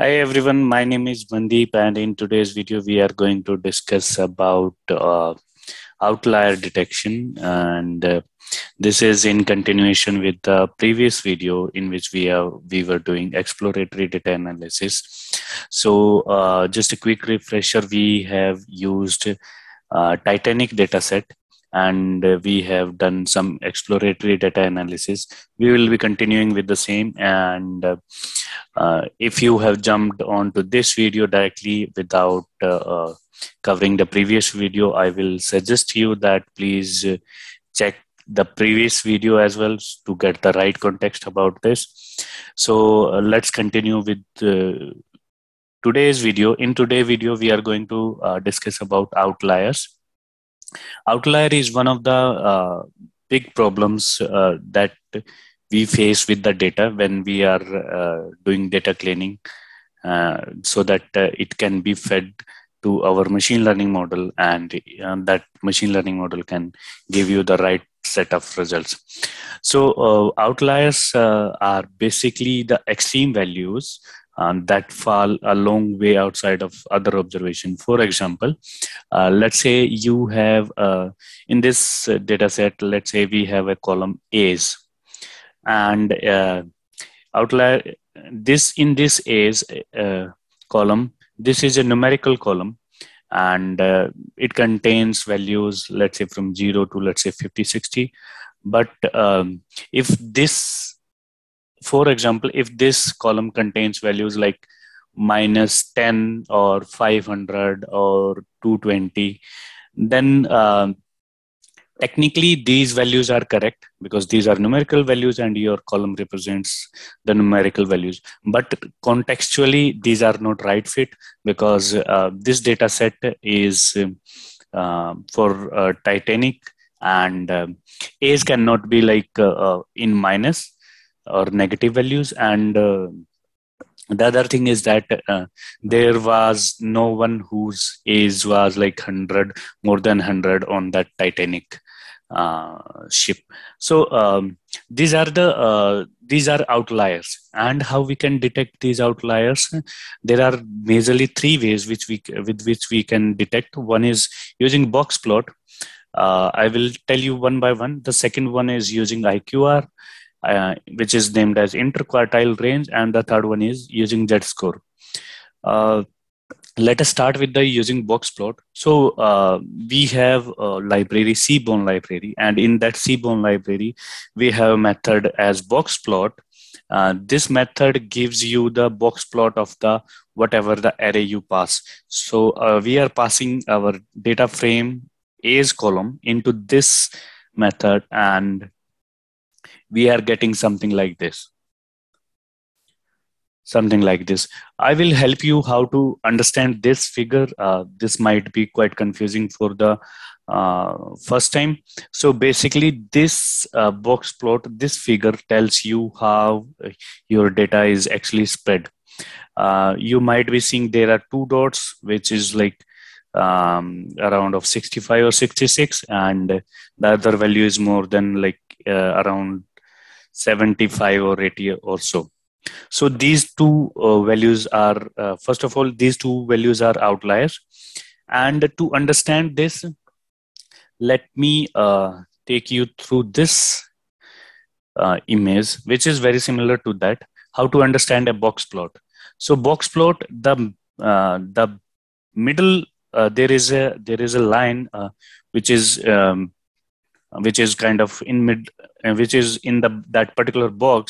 Hi everyone, my name is Mandeep and in today's video we are going to discuss about uh, outlier detection and uh, this is in continuation with the previous video in which we are we were doing exploratory data analysis. So uh, just a quick refresher, we have used uh, Titanic dataset and uh, we have done some exploratory data analysis. We will be continuing with the same. And uh, uh if you have jumped onto this video directly without uh, uh, covering the previous video, I will suggest you that please check the previous video as well to get the right context about this. So uh, let's continue with today's video. In today's video, we are going to discuss about outliers outlier is one of the uh, big problems uh, that we face with the data when we are uh, doing data cleaning uh, so that uh, it can be fed to our machine learning model and uh, that machine learning model can give you the right set of results so outliers are basically the extreme values and that fall a long way outside of other observation. For example, uh, let's say you have, uh, in this uh, data set, let's say we have a column A's and uh, outlier, this in this A's uh, column, this is a numerical column and uh, it contains values, let's say from zero to let's say 50, 60. But um, if this for example, if this column contains values like minus 10 or 500 or 220, then uh, technically these values are correct because these are numerical values and your column represents the numerical values but contextually these are not right fit because uh, this data set is uh, for uh, titanic and uh, a's cannot be like uh, uh, in minus or negative values and uh, the other thing is that uh, there was no one whose age was like 100 more than 100 on that titanic uh, ship so um, these are the uh, these are outliers and how we can detect these outliers there are majorly three ways which we with which we can detect one is using box plot uh, i will tell you one by one the second one is using iqr uh, which is named as interquartile range, and the third one is using Z score. Uh, let us start with the using box plot. So uh, we have a library, Seaborn library, and in that Seaborn library, we have a method as box plot. Uh, this method gives you the box plot of the whatever the array you pass. So uh, we are passing our data frame A's column into this method and we are getting something like this something like this i will help you how to understand this figure uh, this might be quite confusing for the uh, first time so basically this uh, box plot this figure tells you how your data is actually spread uh, you might be seeing there are two dots which is like um, around of 65 or 66 and the other value is more than like uh, around 75 or 80 or so so these two uh, values are uh, first of all these two values are outliers and to understand this let me uh, take you through this uh, image which is very similar to that how to understand a box plot so box plot the uh, the middle uh, there is a there is a line which is um, which is kind of in mid uh, which is in the that particular box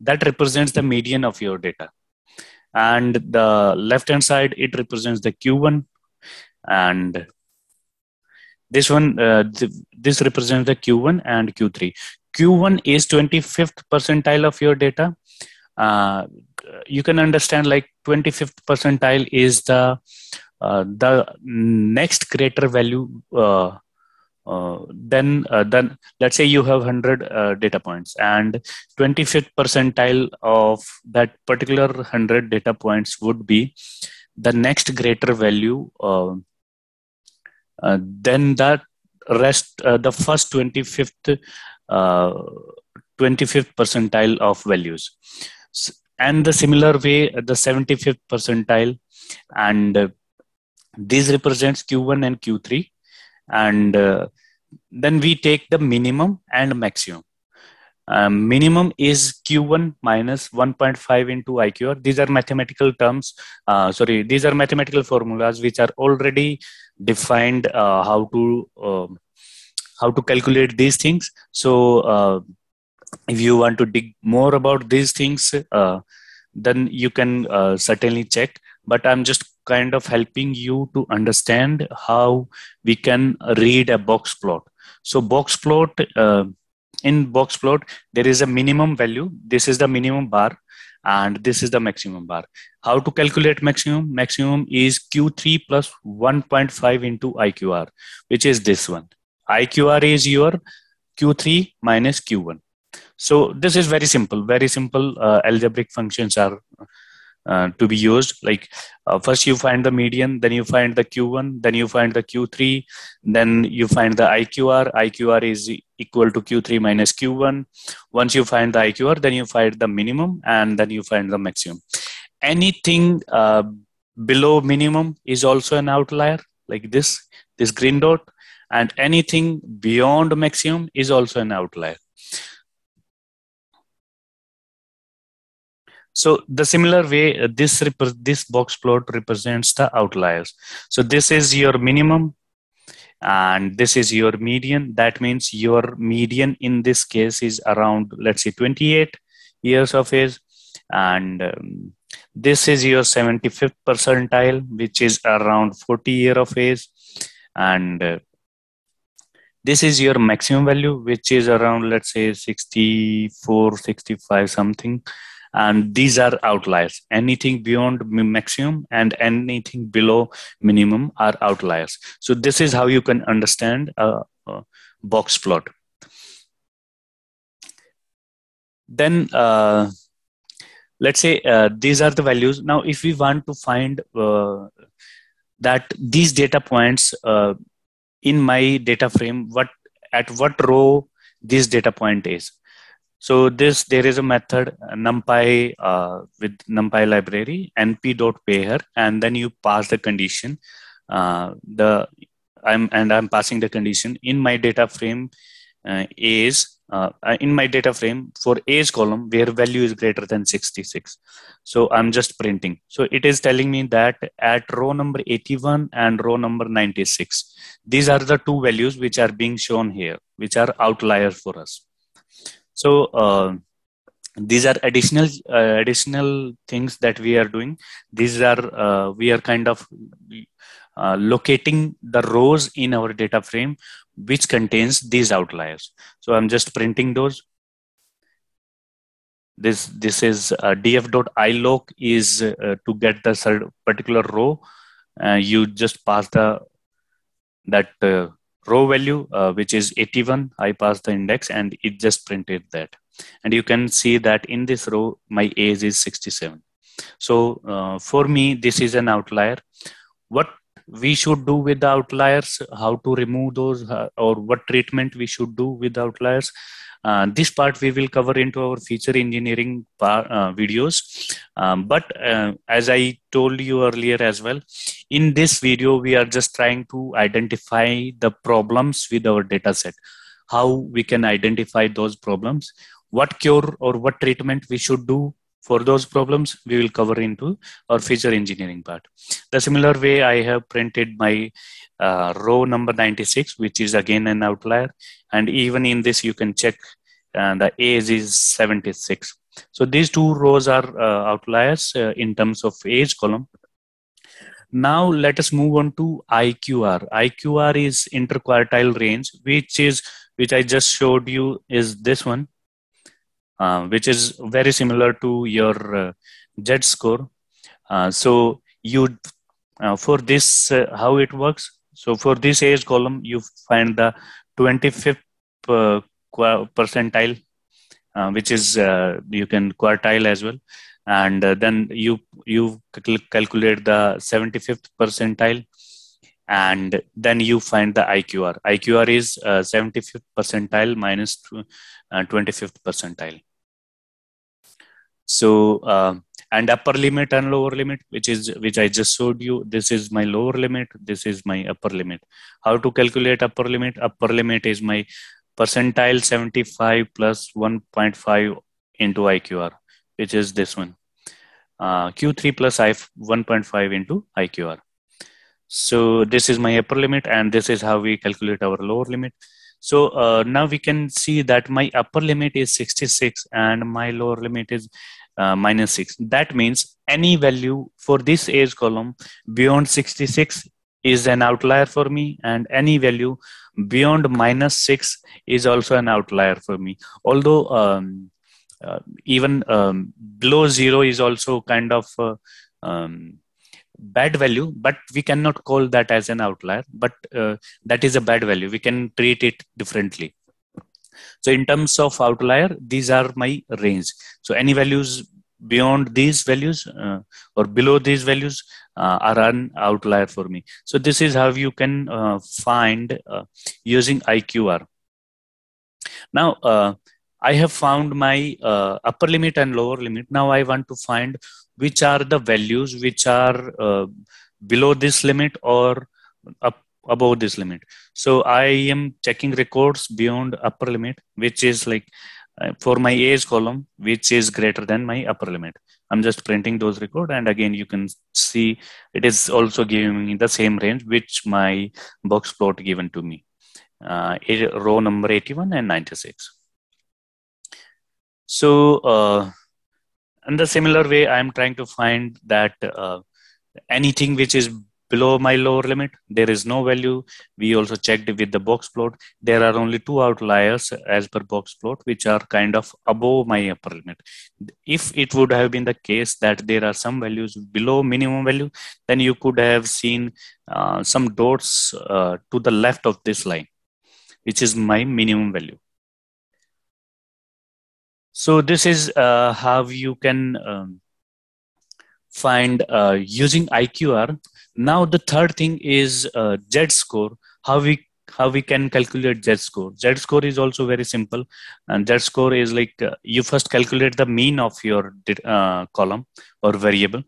that represents the median of your data and the left hand side it represents the q1 and this one uh, th this represents the q1 and q3 q1 is 25th percentile of your data uh, you can understand like 25th percentile is the uh, the next greater value uh, uh, then uh, then let's say you have 100 uh, data points and 25th percentile of that particular 100 data points would be the next greater value uh, uh, then that rest uh, the first 25th 25th percentile of values and the similar way the 75th percentile and these represents q1 and q3 and uh, then we take the minimum and maximum um, minimum is q1 minus 1.5 into iqr these are mathematical terms uh, sorry these are mathematical formulas which are already defined uh, how to uh, how to calculate these things so uh, if you want to dig more about these things uh, then you can uh, certainly check but i'm just kind of helping you to understand how we can read a box plot. So box plot, uh, in box plot, there is a minimum value. This is the minimum bar and this is the maximum bar. How to calculate maximum? Maximum is Q3 plus 1.5 into IQR, which is this one. IQR is your Q3 minus Q1. So this is very simple, very simple uh, algebraic functions are uh, to be used like uh, first you find the median then you find the q1 then you find the q3 then you find the iqr iqr is equal to q3 minus q1 once you find the iqr then you find the minimum and then you find the maximum anything uh, below minimum is also an outlier like this this green dot and anything beyond maximum is also an outlier So the similar way, uh, this, this box plot represents the outliers. So this is your minimum and this is your median. That means your median in this case is around, let's say 28 years of age. And um, this is your 75th percentile, which is around 40 year of age. And uh, this is your maximum value, which is around, let's say 64, 65 something and these are outliers anything beyond maximum and anything below minimum are outliers so this is how you can understand a, a box plot then uh, let's say uh, these are the values now if we want to find uh, that these data points uh, in my data frame what at what row this data point is so this there is a method uh, numpy uh, with numpy library np.payher and then you pass the condition uh, the I'm and I'm passing the condition in my data frame uh, is uh, in my data frame for age column where value is greater than 66. So I'm just printing. So it is telling me that at row number 81 and row number 96, these are the two values which are being shown here, which are outliers for us so uh, these are additional uh, additional things that we are doing these are uh, we are kind of uh, locating the rows in our data frame which contains these outliers so i'm just printing those this this is uh, df.iloc is uh, to get the particular row uh, you just pass the that row value, uh, which is 81, I passed the index and it just printed that. And you can see that in this row, my age is 67. So uh, for me, this is an outlier. What we should do with the outliers, how to remove those, uh, or what treatment we should do with outliers. Uh, this part we will cover into our feature engineering par, uh, videos. Um, but uh, as I told you earlier as well, in this video we are just trying to identify the problems with our data set how we can identify those problems what cure or what treatment we should do for those problems we will cover into our feature engineering part the similar way i have printed my uh, row number 96 which is again an outlier and even in this you can check uh, the age is 76 so these two rows are uh, outliers uh, in terms of age column now let us move on to IQR. IQR is interquartile range, which is which I just showed you is this one, uh, which is very similar to your uh, jet score. Uh, so you uh, for this uh, how it works. So for this age column, you find the 25th uh, percentile, which is you can quartile as well and uh, then you you calculate the 75th percentile and then you find the iqr iqr is uh, 75th percentile minus two, uh, 25th percentile so uh, and upper limit and lower limit which is which i just showed you this is my lower limit this is my upper limit how to calculate upper limit upper limit is my percentile 75 plus 1.5 into iqr which is this one uh, Q3 plus I 1.5 into IQR. So this is my upper limit and this is how we calculate our lower limit. So uh, now we can see that my upper limit is 66 and my lower limit is uh, minus 6. That means any value for this age column beyond 66 is an outlier for me and any value beyond minus 6 is also an outlier for me. Although um, uh, even um, below zero is also kind of uh, um, bad value but we cannot call that as an outlier but uh, that is a bad value we can treat it differently so in terms of outlier these are my range so any values beyond these values uh, or below these values uh, are an outlier for me so this is how you can uh, find using iqr now I have found my uh, upper limit and lower limit. Now I want to find which are the values which are uh, below this limit or up above this limit. So I am checking records beyond upper limit, which is like uh, for my age column, which is greater than my upper limit. I'm just printing those record. And again, you can see it is also giving me the same range, which my box plot given to me, uh, row number 81 and 96. So, uh, in the similar way, I'm trying to find that uh, anything which is below my lower limit, there is no value. We also checked with the box plot. There are only two outliers as per box plot, which are kind of above my upper limit. If it would have been the case that there are some values below minimum value, then you could have seen uh, some dots uh, to the left of this line, which is my minimum value so this is uh, how you can um, find uh, using IQR. Now the third thing is uh, Z score. How we how we can calculate Z score. Z score is also very simple, and Z score is like uh, you first calculate the mean of your uh, column or variable.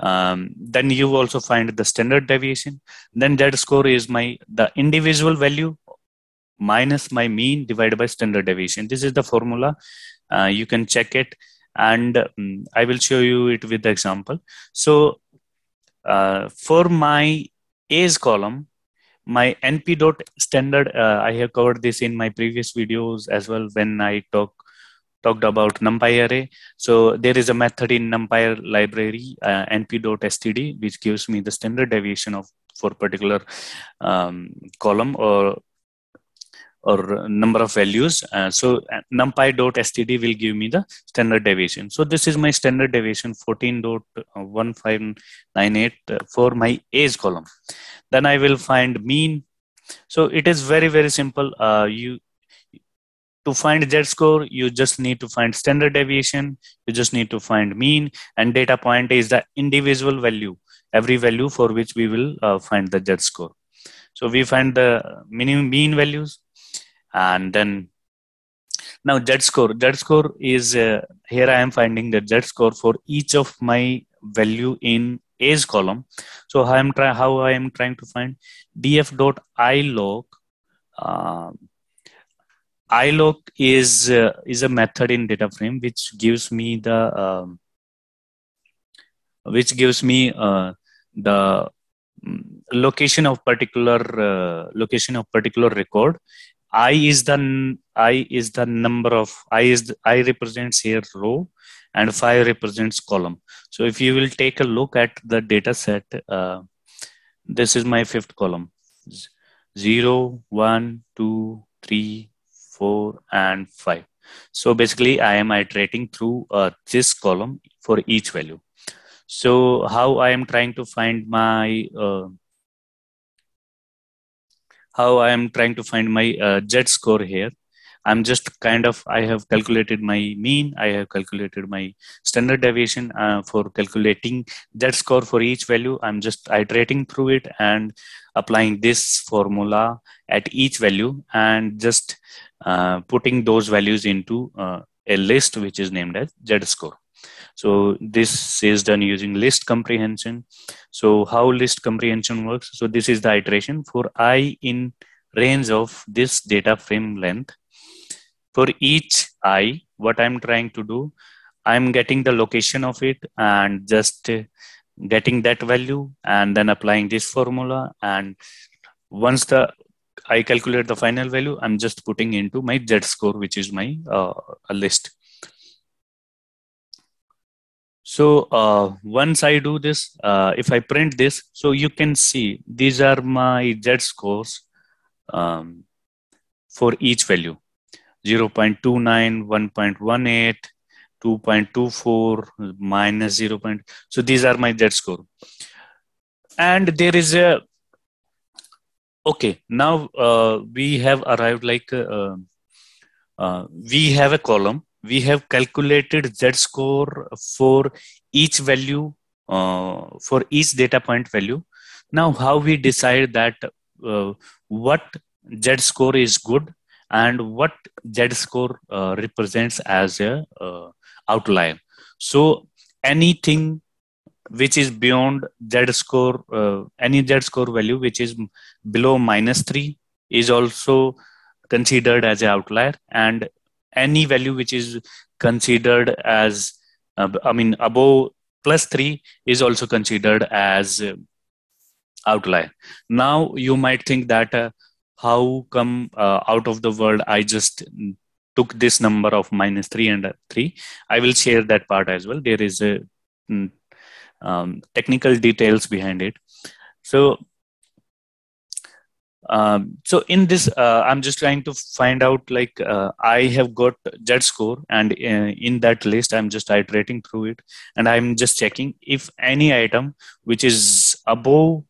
Um, then you also find the standard deviation. Then Z score is my the individual value minus my mean divided by standard deviation. This is the formula uh, you can check it and um, i will show you it with the example so uh, for my a's column my np dot standard uh, i have covered this in my previous videos as well when i talk talked about numpy array so there is a method in numpy library uh, std which gives me the standard deviation of for particular um, column or or number of values. Uh, so uh, numpy.std will give me the standard deviation. So this is my standard deviation uh, 14.1598 uh, for my age column. Then I will find mean. So it is very, very simple. Uh, you to find Z score, you just need to find standard deviation. You just need to find mean and data point is the individual value, every value for which we will uh, find the Z score. So we find the minimum mean values, and then now z score z score is uh, here i am finding the z score for each of my value in age column so i am try how i am trying to find df dot ilog uh, ilog is uh, is a method in data frame which gives me the uh, which gives me uh, the mm, location of particular uh, location of particular record i is the i is the number of i is the, i represents here row and 5 represents column so if you will take a look at the data set uh, this is my fifth column 0 1 2 3 4 and 5 so basically i am iterating through uh, this column for each value so how i am trying to find my uh, how I am trying to find my uh, score here. I'm just kind of, I have calculated my mean, I have calculated my standard deviation uh, for calculating jet score for each value. I'm just iterating through it and applying this formula at each value and just uh, putting those values into uh, a list which is named as Z score. So this is done using list comprehension. So how list comprehension works? So this is the iteration for i in range of this data frame length. For each i, what I'm trying to do, I'm getting the location of it and just getting that value and then applying this formula. And once the I calculate the final value, I'm just putting into my Z score, which is my uh, list so uh, once i do this uh, if i print this so you can see these are my z scores um, for each value 0 0.29 1.18 2.24 minus 0. Point, so these are my z score. And there is a okay. Now uh, we have arrived like uh, uh, we have a column we have calculated z score for each value uh, for each data point value now how we decide that uh, what z score is good and what z score uh, represents as a uh, outlier so anything which is beyond z score uh, any z score value which is below minus 3 is also considered as an outlier and any value which is considered as uh, i mean above plus 3 is also considered as uh, outlier now you might think that uh, how come uh, out of the world i just took this number of minus 3 and uh, 3 i will share that part as well there is a mm, um, technical details behind it so um, so in this, uh, I'm just trying to find out like uh, I have got JET score, and in, uh, in that list, I'm just iterating through it, and I'm just checking if any item which is above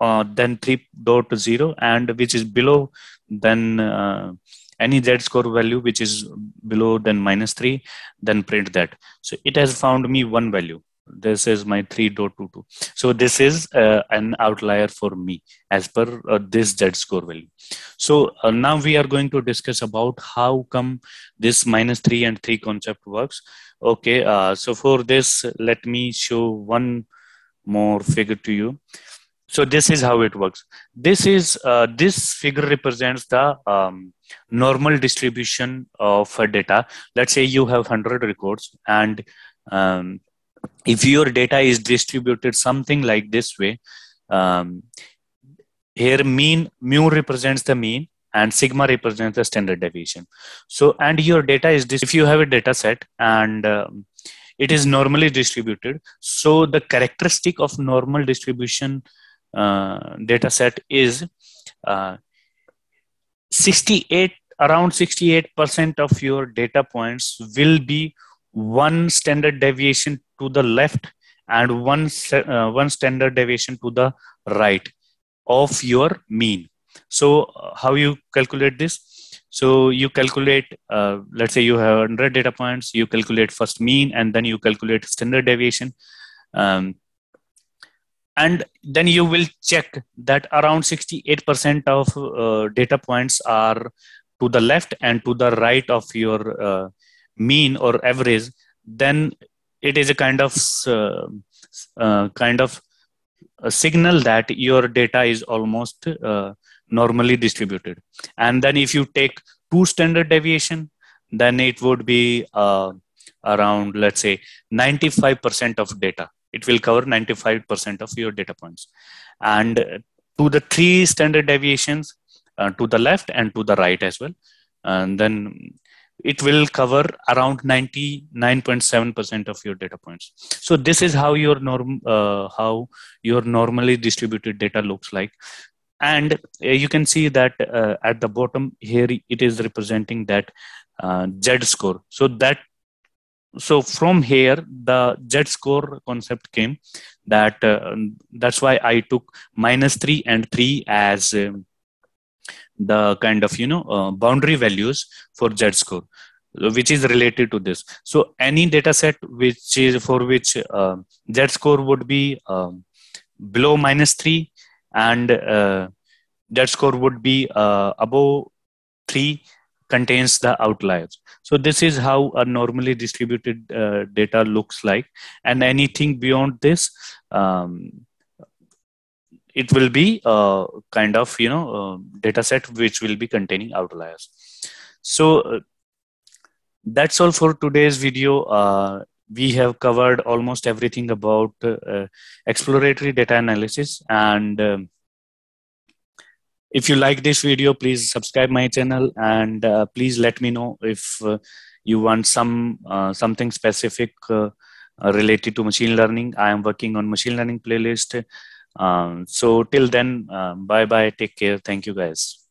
uh, then 3.0 and which is below then uh, any z score value which is below then minus 3 then print that so it has found me one value this is my 3.22 so this is uh, an outlier for me as per uh, this z score value so uh, now we are going to discuss about how come this minus 3 and 3 concept works okay uh, so for this let me show one more figure to you so this is how it works this is uh, this figure represents the um, normal distribution of uh, data let's say you have 100 records and um, if your data is distributed something like this way, um, here mean mu represents the mean and sigma represents the standard deviation. So, and your data is if you have a data set and um, it is normally distributed, so the characteristic of normal distribution uh, data set is uh, 68 around 68% of your data points will be one standard deviation to the left and one, uh, one standard deviation to the right of your mean. So uh, how you calculate this? So you calculate, uh, let's say you have 100 data points, you calculate first mean and then you calculate standard deviation. Um, and then you will check that around 68% of uh, data points are to the left and to the right of your uh, mean or average then it is a kind of uh, uh, kind of a signal that your data is almost uh, normally distributed and then if you take two standard deviation then it would be uh, around let's say 95% of data it will cover 95% of your data points and to the three standard deviations uh, to the left and to the right as well and then it will cover around 99.7% of your data points. So this is how your norm, uh, how your normally distributed data looks like. And uh, you can see that uh, at the bottom here, it is representing that uh, Z score. So that, so from here, the Z score concept came that, uh, that's why I took minus three and three as um, the kind of you know uh, boundary values for z score which is related to this so any data set which is for which uh, z score would be um, below minus 3 and uh, z score would be uh, above 3 contains the outliers so this is how a normally distributed uh, data looks like and anything beyond this um, it will be a kind of you know data set which will be containing outliers so uh, that's all for today's video uh, we have covered almost everything about uh, exploratory data analysis and um, if you like this video please subscribe my channel and uh, please let me know if uh, you want some uh, something specific related to machine learning i am working on machine learning playlist um, so till then, um, bye bye. Take care. Thank you guys.